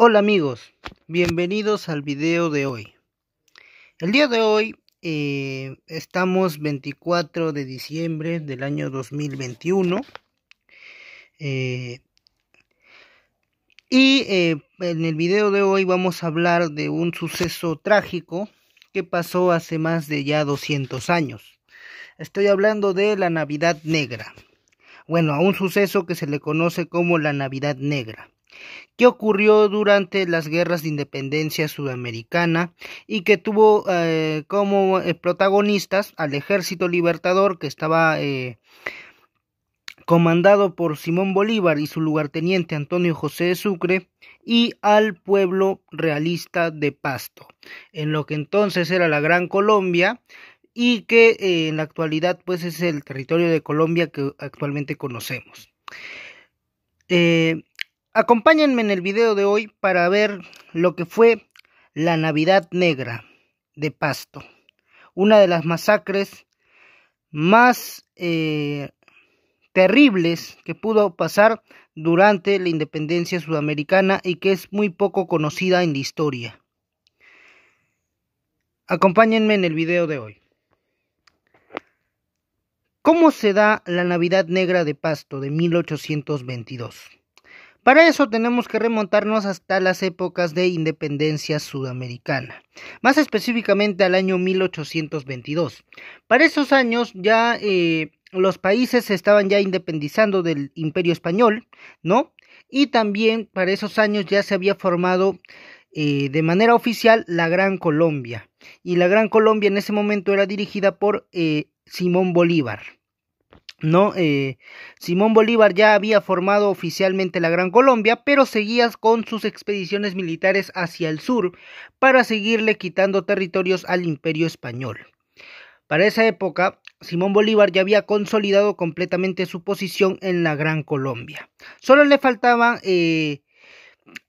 Hola amigos, bienvenidos al video de hoy. El día de hoy eh, estamos 24 de diciembre del año 2021 eh, y eh, en el video de hoy vamos a hablar de un suceso trágico que pasó hace más de ya 200 años. Estoy hablando de la Navidad Negra. Bueno, a un suceso que se le conoce como la Navidad Negra que ocurrió durante las guerras de independencia sudamericana y que tuvo eh, como eh, protagonistas al ejército libertador que estaba eh, comandado por Simón Bolívar y su lugarteniente Antonio José de Sucre, y al pueblo realista de Pasto, en lo que entonces era la Gran Colombia, y que en la actualidad pues es el territorio de Colombia que actualmente conocemos. Acompáñenme en el video de hoy para ver lo que fue la Navidad Negra de Pasto, una de las masacres más eh, terribles que pudo pasar durante la independencia sudamericana y que es muy poco conocida en la historia. Acompáñenme en el video de hoy. ¿Cómo se da la Navidad Negra de Pasto de 1822? Para eso tenemos que remontarnos hasta las épocas de independencia sudamericana, más específicamente al año 1822. Para esos años ya eh, los países se estaban ya independizando del imperio español, ¿no? Y también para esos años ya se había formado eh, de manera oficial la Gran Colombia. Y la Gran Colombia en ese momento era dirigida por eh, Simón Bolívar. ¿no? Eh, Simón Bolívar ya había formado oficialmente la Gran Colombia, pero seguía con sus expediciones militares hacia el sur para seguirle quitando territorios al imperio español. Para esa época, Simón Bolívar ya había consolidado completamente su posición en la Gran Colombia. Solo le faltaban eh,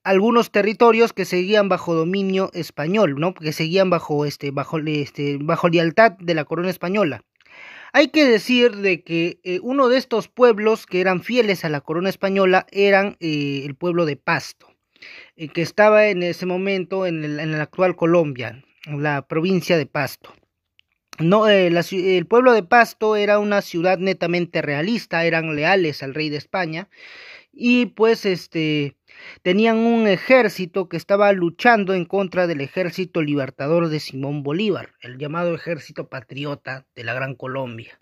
algunos territorios que seguían bajo dominio español, ¿no? Que seguían bajo este, bajo, este, bajo lealtad de la corona española. Hay que decir de que eh, uno de estos pueblos que eran fieles a la corona española eran eh, el pueblo de Pasto, eh, que estaba en ese momento en, la actual Colombia, la provincia de Pasto. No, el pueblo de Pasto era una ciudad netamente realista, eran leales al rey de España y pues este tenían un ejército que estaba luchando en contra del ejército libertador de Simón Bolívar, el llamado ejército patriota de la Gran Colombia.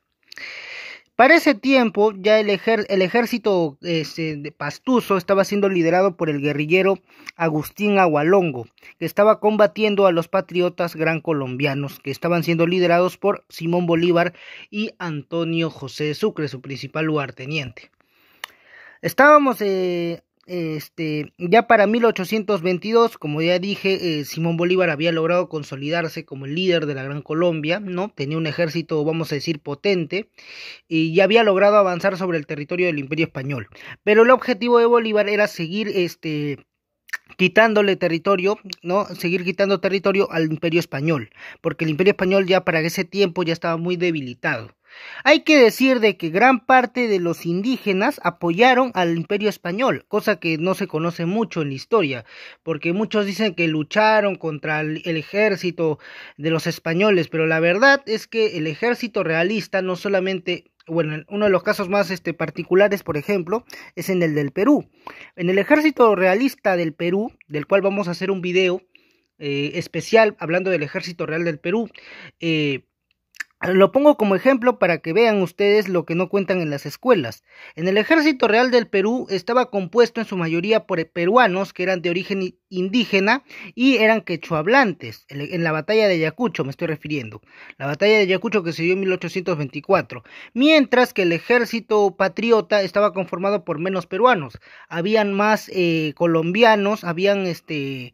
Para ese tiempo ya el, ejército este, de pastuso estaba siendo liderado por el guerrillero Agustín Agualongo, que estaba combatiendo a los patriotas gran colombianos, que estaban siendo liderados por Simón Bolívar y Antonio José Sucre, su principal lugarteniente. Estábamos eh, este, ya para 1822, como ya dije, eh, Simón Bolívar había logrado consolidarse como el líder de la Gran Colombia, ¿no? Tenía un ejército, vamos a decir, potente y ya había logrado avanzar sobre el territorio del Imperio Español. Pero el objetivo de Bolívar era seguir este quitándole territorio, ¿no? Seguir quitando territorio al Imperio Español, porque el Imperio Español ya para ese tiempo ya estaba muy debilitado. Hay que decir de que gran parte de los indígenas apoyaron al imperio español, cosa que no se conoce mucho en la historia, porque muchos dicen que lucharon contra el, ejército de los españoles, pero la verdad es que el ejército realista no solamente bueno, uno de los casos más este, particulares, por ejemplo, es en el del Perú. En el ejército realista del Perú, del cual vamos a hacer un video eh, especial hablando del ejército real del Perú, eh, lo pongo como ejemplo para que vean ustedes lo que no cuentan en las escuelas. En el Ejército Real del Perú estaba compuesto en su mayoría por peruanos que eran de origen indígena y eran quechuablantes, en la batalla de Yacucho me estoy refiriendo, la batalla de Yacucho que se dio en 1824, mientras que el ejército patriota estaba conformado por menos peruanos, habían más eh, colombianos, habían este,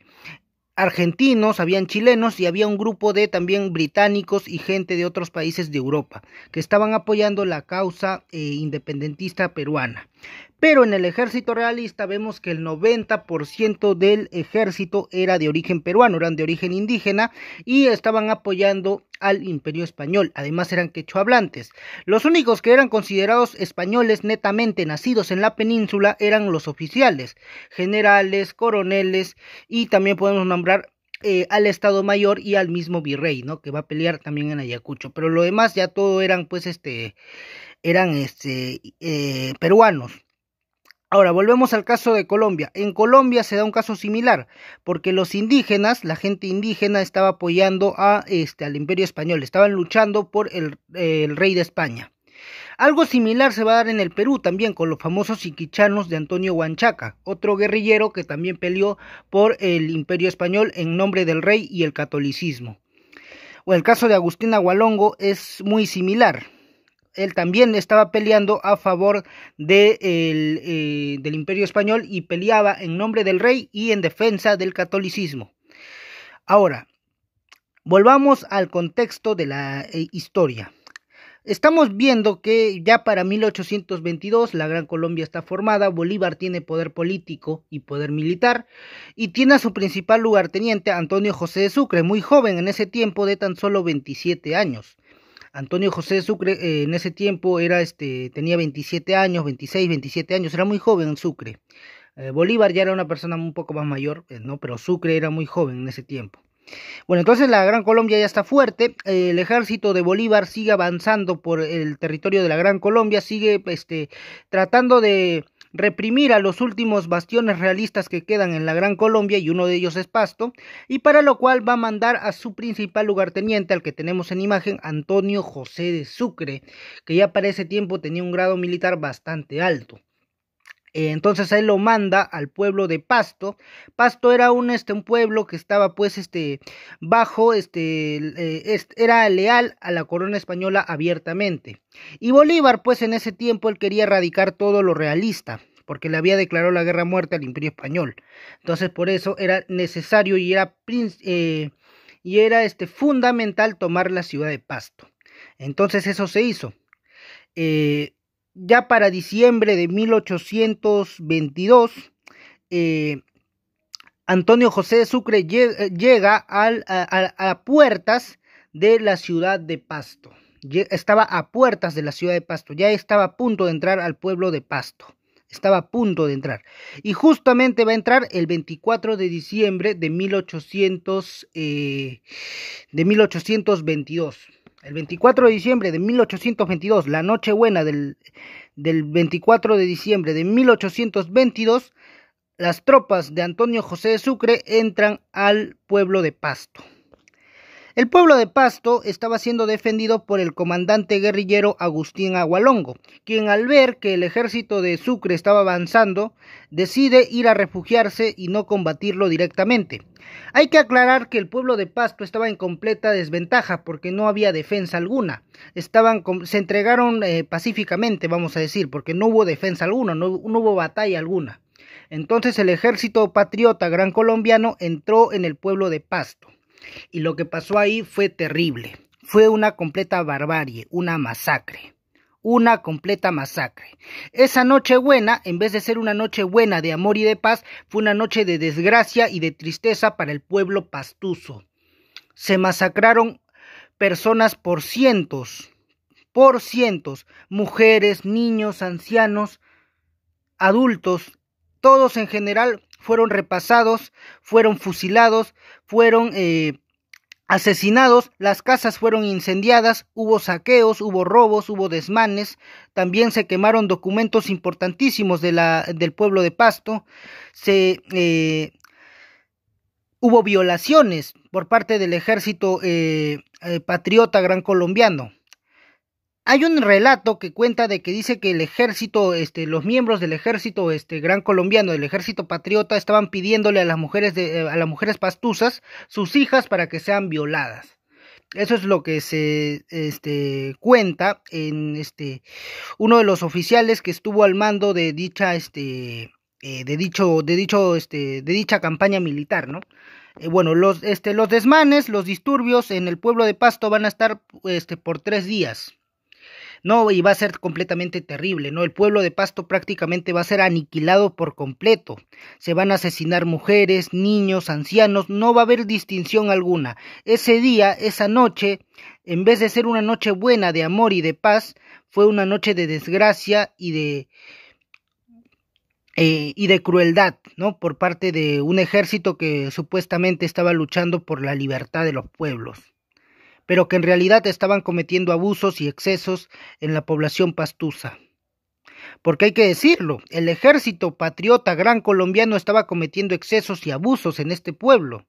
argentinos, habían chilenos y había un grupo de también británicos y gente de otros países de Europa que estaban apoyando la causa eh, independentista peruana. Pero en el ejército realista vemos que el 90% del ejército era de origen peruano, eran de origen indígena y estaban apoyando al imperio español. Además eran quechua hablantes. Los únicos que eran considerados españoles netamente nacidos en la península eran los oficiales, generales, coroneles y también podemos nombrar eh, al Estado Mayor y al mismo virrey, ¿no? Que va a pelear también en Ayacucho. Pero lo demás ya todo eran pues este eran este eh, peruanos. Ahora, volvemos al caso de Colombia. En Colombia se da un caso similar, porque los indígenas, la gente indígena estaba apoyando a, este, al imperio español, estaban luchando por el, rey de España. Algo similar se va a dar en el Perú también con los famosos iquichanos de Antonio Huanchaca, otro guerrillero que también peleó por el imperio español en nombre del rey y el catolicismo. O el caso de Agustín Agualongo es muy similar él también estaba peleando a favor eh, del imperio español y peleaba en nombre del rey y en defensa del catolicismo. Ahora, volvamos al contexto de la eh, historia. Estamos viendo que ya para 1822 la Gran Colombia está formada, Bolívar tiene poder político y poder militar y tiene a su principal lugarteniente Antonio José de Sucre, muy joven en ese tiempo de tan solo 27 años. Antonio José Sucre eh, en ese tiempo era, este, tenía 27 años, 26, 27 años, era muy joven Sucre. Eh, Bolívar ya era una persona un poco más mayor, eh, ¿no? pero Sucre era muy joven en ese tiempo. Bueno, entonces la Gran Colombia ya está fuerte, el ejército de Bolívar sigue avanzando por el territorio de la Gran Colombia, sigue este, tratando de reprimir a los últimos bastiones realistas que quedan en la Gran Colombia y uno de ellos es Pasto, y para lo cual va a mandar a su principal lugarteniente, al que tenemos en imagen, Antonio José de Sucre, que ya para ese tiempo tenía un grado militar bastante alto. Eh, entonces él lo manda al pueblo de Pasto. Pasto era un, este, un pueblo que estaba pues este, bajo, este, eh, era leal a la corona española abiertamente. Y Bolívar pues en ese tiempo él quería erradicar todo lo realista porque le había declarado la guerra muerta al imperio español. Entonces por eso era necesario y era, eh, y era este, fundamental tomar la ciudad de Pasto. Entonces eso se hizo ya para diciembre de 1822, eh, Antonio José de Sucre eh, llega a, puertas de la ciudad de Pasto. Estaba a puertas de la ciudad de Pasto, ya estaba a punto de entrar al pueblo de Pasto. Estaba a punto de entrar. Y justamente va a entrar el 24 de diciembre de, eh, de 1822. El 24 de diciembre de 1822, la noche buena del 24 de diciembre de 1822, las tropas de Antonio José de Sucre entran al pueblo de Pasto. El pueblo de Pasto estaba siendo defendido por el comandante guerrillero Agustín Agualongo, quien al ver que el ejército de Sucre estaba avanzando, decide ir a refugiarse y no combatirlo directamente. Hay que aclarar que el pueblo de Pasto estaba en completa desventaja porque no había defensa alguna. se entregaron eh, pacíficamente, vamos a decir, porque no hubo defensa alguna, no hubo batalla alguna. Entonces el ejército patriota gran colombiano entró en el pueblo de Pasto. Y lo que pasó ahí fue terrible. Fue una completa barbarie, una masacre. Una completa masacre. Esa noche buena, en vez de ser una noche buena de amor y de paz, fue una noche de desgracia y de tristeza para el pueblo pastuso. Se masacraron personas por cientos, por cientos, mujeres, niños, ancianos, adultos, todos en general fueron repasados, fueron fusilados, fueron eh, asesinados, las casas fueron incendiadas, hubo saqueos, hubo robos, hubo desmanes, también se quemaron documentos importantísimos del pueblo de Pasto, se, eh, hubo violaciones por parte del ejército eh, patriota gran colombiano. Hay un relato que cuenta de que dice que el ejército, este, los miembros del ejército, este, gran colombiano, del ejército patriota, estaban pidiéndole a las mujeres, de, eh, a las mujeres pastusas, sus hijas, para que sean violadas. Eso es lo que se este, cuenta en este uno de los oficiales que estuvo al mando de dicha este eh, de dicho de dicho este de dicha campaña militar, ¿no? Eh, bueno, los este los desmanes, los disturbios en el pueblo de Pasto van a estar este por tres días. No, y va a ser completamente terrible, ¿no? El pueblo de Pasto prácticamente va a ser aniquilado por completo. Se van a asesinar mujeres, niños, ancianos, no va a haber distinción alguna. Ese día, esa noche, en vez de ser una noche buena de amor y de paz, fue una noche de desgracia y de eh, y de crueldad, ¿no? Por parte de un ejército que supuestamente estaba luchando por la libertad de los pueblos pero que en realidad estaban cometiendo abusos y excesos en la población pastusa. Porque hay que decirlo, el ejército patriota gran colombiano estaba cometiendo excesos y abusos en este pueblo.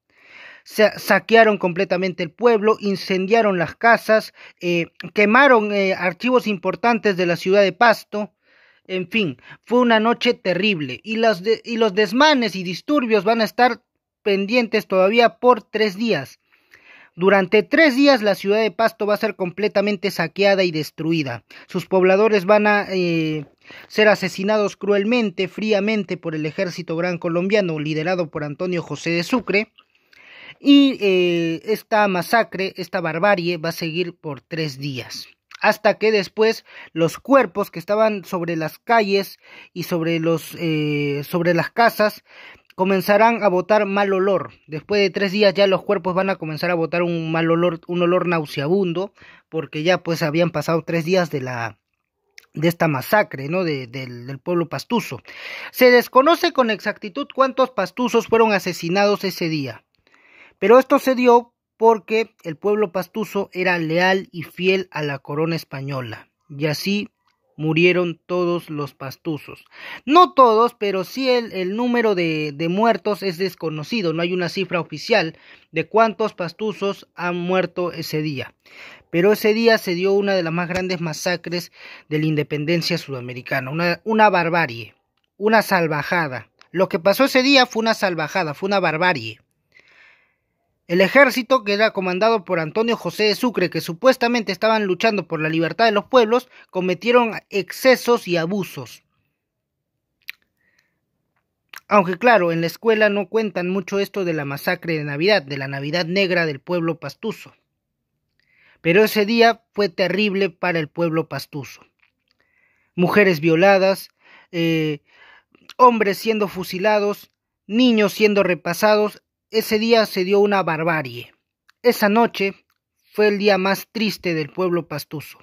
saquearon completamente el pueblo, incendiaron las casas, eh, quemaron eh, archivos importantes de la ciudad de Pasto. En fin, fue una noche terrible y los desmanes y disturbios van a estar pendientes todavía por tres días. Durante tres días la ciudad de Pasto va a ser completamente saqueada y destruida. Sus pobladores van a eh, ser asesinados cruelmente, fríamente por el ejército gran colombiano liderado por Antonio José de Sucre. Y eh, esta masacre, esta barbarie va a seguir por tres días hasta que después los cuerpos que estaban sobre las calles y sobre los eh, sobre las casas comenzarán a botar mal olor. Después de tres días ya los cuerpos van a comenzar a botar un mal olor, un olor nauseabundo, porque ya pues habían pasado tres días de la de esta masacre, ¿no? del, del pueblo pastuso. Se desconoce con exactitud cuántos pastusos fueron asesinados ese día, pero esto se dio porque el pueblo pastuso era leal y fiel a la corona española, y así murieron todos los pastuzos, No todos, pero sí el, número de, de, muertos es desconocido, no hay una cifra oficial de cuántos pastuzos han muerto ese día. Pero ese día se dio una de las más grandes masacres de la independencia sudamericana, una, una barbarie, una salvajada. Lo que pasó ese día fue una salvajada, fue una barbarie. El ejército, que era comandado por Antonio José de Sucre, que supuestamente estaban luchando por la libertad de los pueblos, cometieron excesos y abusos. Aunque claro, en la escuela no cuentan mucho esto de la masacre de Navidad, de la Navidad negra del pueblo pastuso. Pero ese día fue terrible para el pueblo pastuso. Mujeres violadas, eh, hombres siendo fusilados, niños siendo repasados ese día se dio una barbarie. Esa noche fue el día más triste del pueblo pastuso,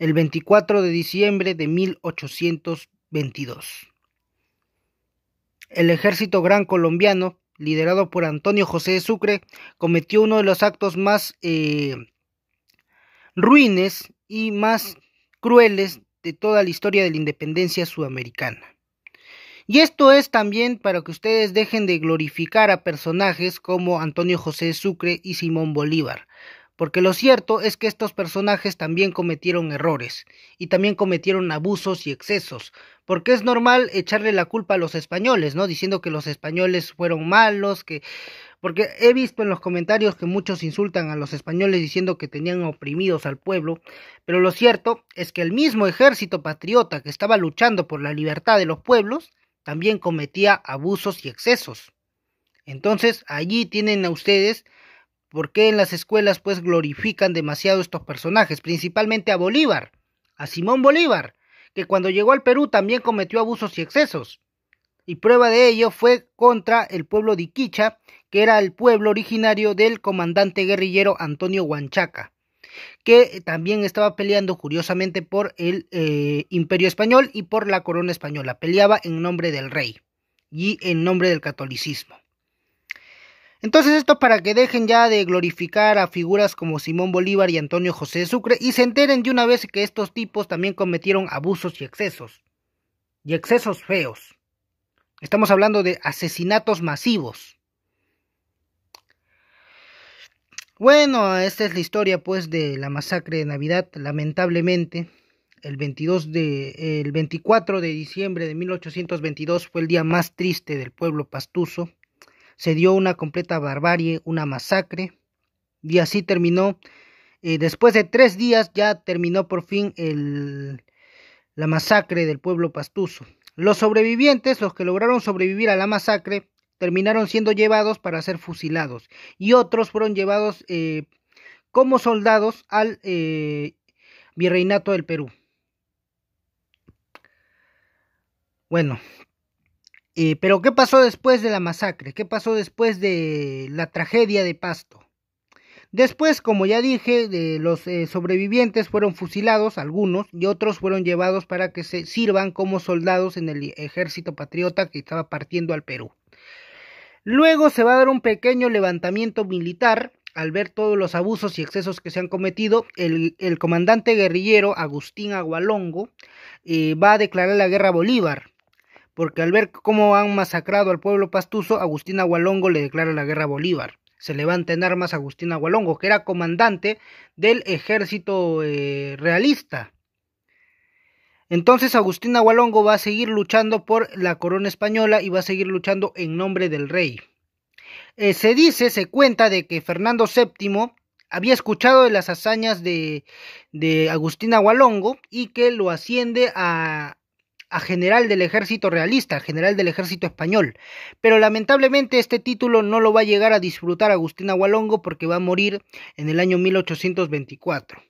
el 24 de diciembre de 1822. El ejército gran colombiano, liderado por Antonio José de Sucre, cometió uno de los actos más eh, ruines y más crueles de toda la historia de la independencia sudamericana. Y esto es también para que ustedes dejen de glorificar a personajes como Antonio José Sucre y Simón Bolívar, porque lo cierto es que estos personajes también cometieron errores y también cometieron abusos y excesos, porque es normal echarle la culpa a los españoles, ¿no? Diciendo que los españoles fueron malos, que porque he visto en los comentarios que muchos insultan a los españoles diciendo que tenían oprimidos al pueblo, pero lo cierto es que el mismo ejército patriota que estaba luchando por la libertad de los pueblos también cometía abusos y excesos. Entonces, allí tienen a ustedes por qué en las escuelas pues glorifican demasiado estos personajes, principalmente a Bolívar, a Simón Bolívar, que cuando llegó al Perú también cometió abusos y excesos. Y prueba de ello fue contra el pueblo de Iquicha, que era el pueblo originario del comandante guerrillero Antonio Huanchaca que también estaba peleando curiosamente por el eh, imperio español y por la corona española. Peleaba en nombre del rey y en nombre del catolicismo. Entonces esto para que dejen ya de glorificar a figuras como Simón Bolívar y Antonio José de Sucre y se enteren de una vez que estos tipos también cometieron abusos y excesos. Y excesos feos. Estamos hablando de asesinatos masivos. Bueno, esta es la historia pues de la masacre de Navidad, lamentablemente. El, 22 de, el 24 de diciembre de 1822 fue el día más triste del pueblo pastuso. Se dio una completa barbarie, una masacre, y así terminó. Eh, después de tres días ya terminó por fin el, la masacre del pueblo pastuso. Los sobrevivientes, los que lograron sobrevivir a la masacre, terminaron siendo llevados para ser fusilados y otros fueron llevados eh, como soldados al eh, virreinato del Perú. Bueno, eh, pero ¿qué pasó después de la masacre? ¿Qué pasó después de la tragedia de Pasto? Después, como ya dije, de los sobrevivientes fueron fusilados algunos y otros fueron llevados para que se sirvan como soldados en el ejército patriota que estaba partiendo al Perú. Luego se va a dar un pequeño levantamiento militar. Al ver todos los abusos y excesos que se han cometido, el, comandante guerrillero Agustín Agualongo eh, va a declarar la guerra a Bolívar, porque al ver cómo han masacrado al pueblo pastuso, Agustín Agualongo le declara la guerra a Bolívar. Se levanta en armas Agustín Agualongo, que era comandante del ejército eh, realista. Entonces Agustín Agualongo va a seguir luchando por la corona española y va a seguir luchando en nombre del rey. Eh, se dice, se cuenta de que Fernando VII había escuchado de las hazañas de, Agustín Agualongo y que lo asciende a, a general del ejército realista, general del ejército español. Pero lamentablemente este título no lo va a llegar a disfrutar Agustín Agualongo porque va a morir en el año 1824.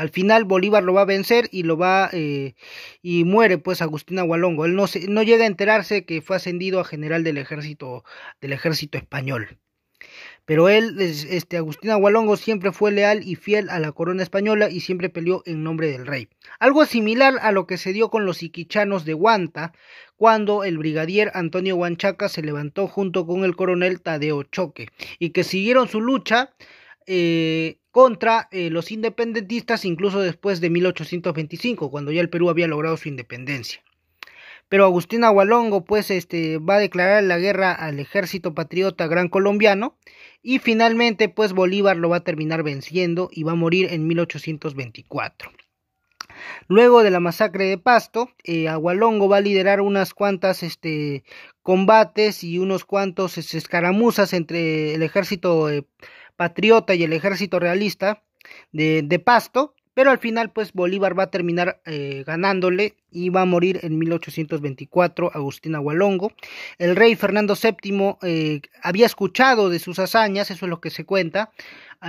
Al final Bolívar lo va a vencer y lo va eh, y muere pues Agustín Agualongo. Él no, se, no llega a enterarse que fue ascendido a general del ejército del ejército español. Pero él, este Agustín Agualongo, siempre fue leal y fiel a la corona española y siempre peleó en nombre del rey. Algo similar a lo que se dio con los iquichanos de Guanta cuando el brigadier Antonio Huanchaca se levantó junto con el coronel Tadeo Choque, y que siguieron su lucha eh, contra eh, los independentistas incluso después de 1825, cuando ya el Perú había logrado su independencia. Pero Agustín Agualongo pues este, va a declarar la guerra al ejército patriota gran colombiano y finalmente pues Bolívar lo va a terminar venciendo y va a morir en 1824. Luego de la masacre de Pasto, eh, Agualongo va a liderar unas cuantas este, combates y unos cuantos este, escaramuzas entre el ejército eh, patriota y el ejército realista de, Pasto, pero al final pues Bolívar va a terminar eh, ganándole y va a morir en 1824 Agustín Agualongo. El rey Fernando VII eh, había escuchado de sus hazañas, eso es lo que se cuenta,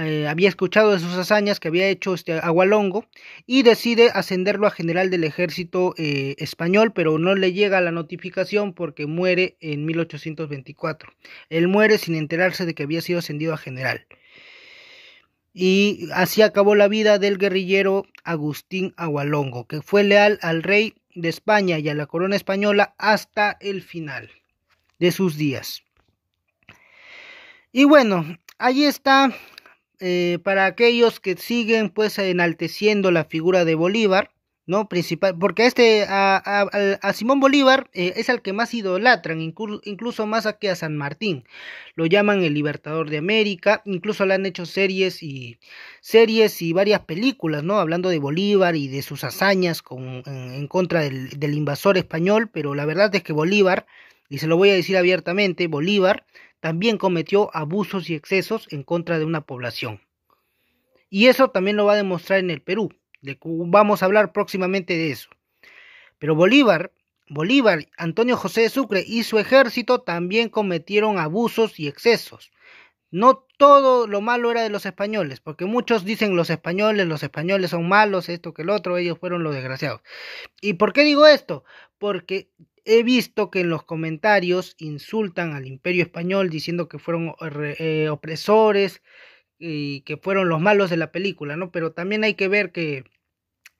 eh, había escuchado de sus hazañas que había hecho este Agualongo y decide ascenderlo a general del ejército español, pero no le llega la notificación porque muere en 1824. Él muere sin enterarse de que había sido ascendido a general y así acabó la vida del guerrillero Agustín Agualongo, que fue leal al rey de España y a la corona española hasta el final de sus días. Y bueno, ahí está eh, para aquellos que siguen pues enalteciendo la figura de Bolívar. Principal, porque este, a, Simón Bolívar eh, es al que más idolatran, incluso más que a San Martín. Lo llaman el Libertador de América, incluso le han hecho series y, series y varias películas, ¿no? Hablando de Bolívar y de sus hazañas en, contra del, del invasor español, pero la verdad es que Bolívar, y se lo voy a decir abiertamente, Bolívar también cometió abusos y excesos en contra de una población. Y eso también lo va a demostrar en el Perú vamos a hablar próximamente de eso. Pero Bolívar, Bolívar, Antonio José de Sucre y su ejército también cometieron abusos y excesos. No todo lo malo era de los españoles, porque muchos dicen los españoles, los españoles son malos, esto que el otro, ellos fueron los desgraciados. ¿Y por qué digo esto? Porque he visto que en los comentarios insultan al imperio español diciendo que fueron eh, eh, opresores, y que fueron los malos de la película, ¿no? Pero también hay que ver que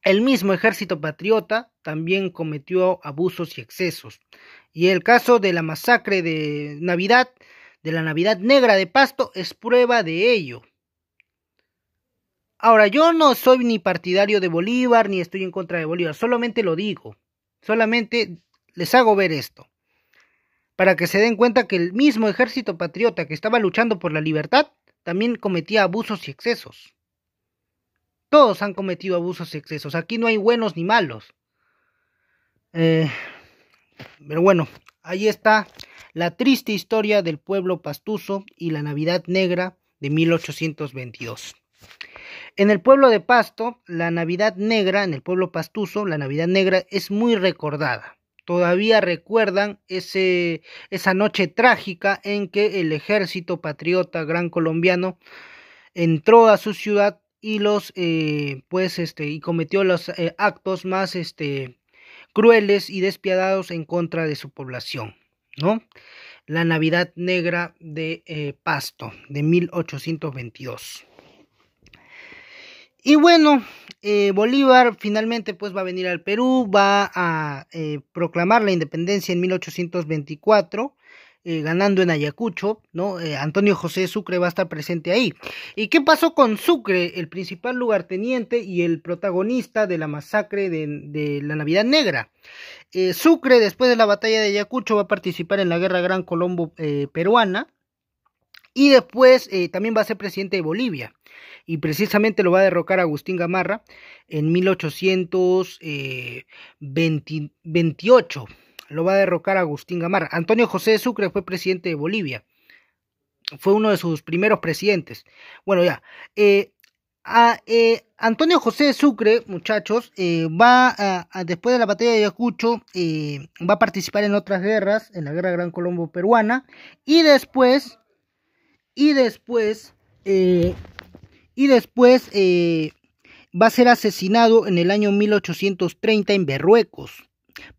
el mismo ejército patriota también cometió abusos y excesos. Y el caso de la masacre de Navidad, de la Navidad Negra de Pasto, es prueba de ello. Ahora, yo no soy ni partidario de Bolívar, ni estoy en contra de Bolívar, solamente lo digo, solamente les hago ver esto, para que se den cuenta que el mismo ejército patriota que estaba luchando por la libertad, también cometía abusos y excesos. Todos han cometido abusos y excesos. Aquí no hay buenos ni malos. Eh, pero bueno, ahí está la triste historia del pueblo pastuso y la Navidad Negra de 1822. En el pueblo de Pasto, la Navidad Negra, en el pueblo pastuso, la Navidad Negra es muy recordada todavía recuerdan ese, esa noche trágica en que el ejército patriota gran colombiano entró a su ciudad y los eh, pues este y cometió los eh, actos más este crueles y despiadados en contra de su población no la navidad negra de eh, pasto de 1822 y bueno, eh, Bolívar finalmente pues va a venir al Perú, va a eh, proclamar la independencia en 1824. Eh, ganando en Ayacucho, ¿no? Antonio José Sucre va a estar presente ahí. ¿Y qué pasó con Sucre, el principal lugarteniente y el protagonista de la masacre de la Navidad Negra? Sucre, después de la batalla de Ayacucho, va a participar en la Guerra Gran Colombo peruana y después también va a ser presidente de Bolivia y precisamente lo va a derrocar Agustín Gamarra en 1828. Eh, lo va a derrocar Agustín Gamarra. Antonio José de Sucre fue presidente de Bolivia. Fue uno de sus primeros presidentes. Bueno, ya. Eh, a, eh, Antonio José de Sucre, muchachos, va después de la batalla de Ayacucho, va a participar en otras guerras, en la guerra Gran Colombo peruana, y después, y después y después eh, va a ser asesinado en el año 1830 en Berruecos,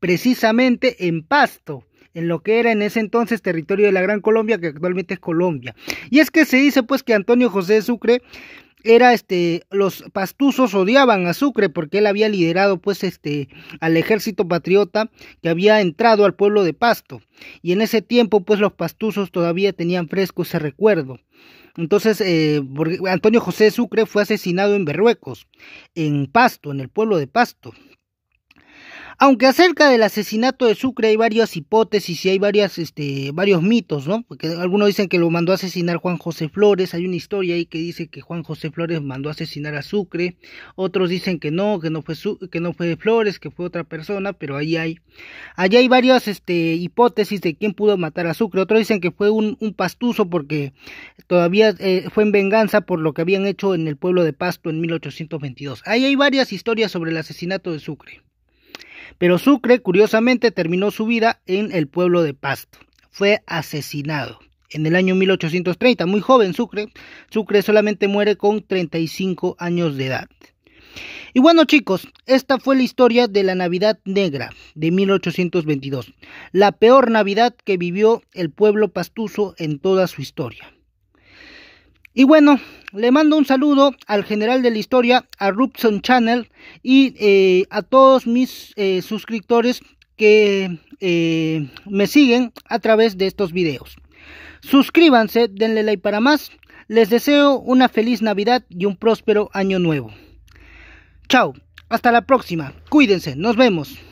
precisamente en Pasto en lo que era en ese entonces territorio de la Gran Colombia, que actualmente es Colombia. Y es que se dice pues que Antonio José de Sucre era este los pastuzos odiaban a Sucre porque él había liderado pues este al ejército patriota que había entrado al pueblo de Pasto y en ese tiempo pues los pastuzos todavía tenían fresco ese recuerdo entonces, eh, Antonio José Sucre fue asesinado en Berruecos, en Pasto, en el pueblo de Pasto, aunque acerca del asesinato de Sucre hay varias hipótesis y hay varias, este, varios mitos, ¿no? Porque algunos dicen que lo mandó a asesinar Juan José Flores, hay una historia ahí que dice que Juan José Flores mandó a asesinar a Sucre, otros dicen que no, que no fue, que no fue Flores, que fue otra persona, pero ahí hay, hay varias este, hipótesis de quién pudo matar a Sucre, otros dicen que fue un, pastuso porque todavía eh, fue en venganza por lo que habían hecho en el pueblo de Pasto en 1822. Ahí hay varias historias sobre el asesinato de Sucre. Pero Sucre, curiosamente, terminó su vida en el pueblo de Pasto. Fue asesinado. En el año 1830, muy joven Sucre, Sucre solamente muere con 35 años de edad. Y bueno chicos, esta fue la historia de la Navidad Negra de 1822, la peor Navidad que vivió el pueblo pastuso en toda su historia. Y bueno, le mando un saludo al general de la historia, a Rubson Channel y eh, a todos mis eh, suscriptores que eh, me siguen a través de estos videos. Suscríbanse, denle like para más. Les deseo una feliz Navidad y un próspero año nuevo. Chao, hasta la próxima. Cuídense, nos vemos.